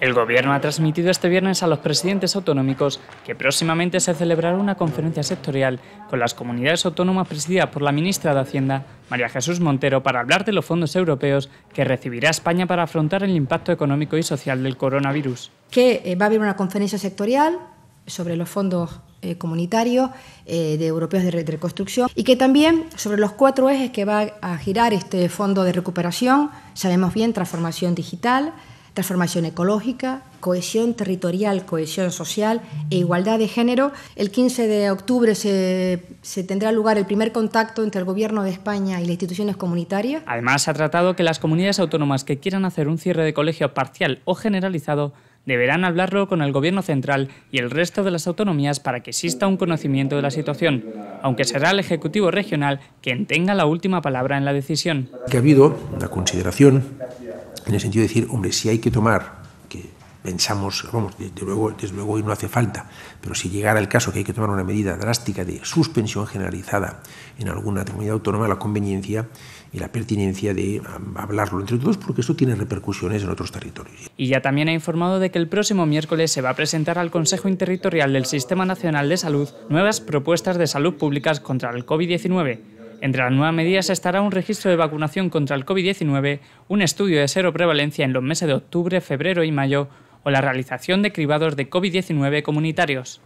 El Gobierno ha transmitido este viernes a los presidentes autonómicos que próximamente se celebrará una conferencia sectorial con las comunidades autónomas presididas por la ministra de Hacienda, María Jesús Montero, para hablar de los fondos europeos que recibirá España para afrontar el impacto económico y social del coronavirus. Que eh, va a haber una conferencia sectorial sobre los fondos eh, comunitarios eh, de europeos de reconstrucción y que también sobre los cuatro ejes que va a girar este fondo de recuperación, sabemos bien, transformación digital, transformación ecológica, cohesión territorial, cohesión social e igualdad de género. El 15 de octubre se, tendrá lugar el primer contacto entre el Gobierno de España y las instituciones comunitarias. Además, ha tratado que las comunidades autónomas que quieran hacer un cierre de colegio parcial o generalizado deberán hablarlo con el Gobierno central y el resto de las autonomías para que exista un conocimiento de la situación, aunque será el Ejecutivo Regional quien tenga la última palabra en la decisión. Que ha habido la consideración en el sentido de decir, hombre, si hay que tomar, que pensamos, vamos, desde luego, luego hoy no hace falta, pero si llegara el caso que hay que tomar una medida drástica de suspensión generalizada en alguna comunidad autónoma, la conveniencia y la pertinencia de hablarlo entre todos, porque eso tiene repercusiones en otros territorios. Y ya también ha informado de que el próximo miércoles se va a presentar al Consejo Interterritorial del Sistema Nacional de Salud nuevas propuestas de salud públicas contra el COVID-19 entre las nuevas medidas estará un registro de vacunación contra el COVID-19, un estudio de cero prevalencia en los meses de octubre, febrero y mayo o la realización de cribados de COVID-19 comunitarios.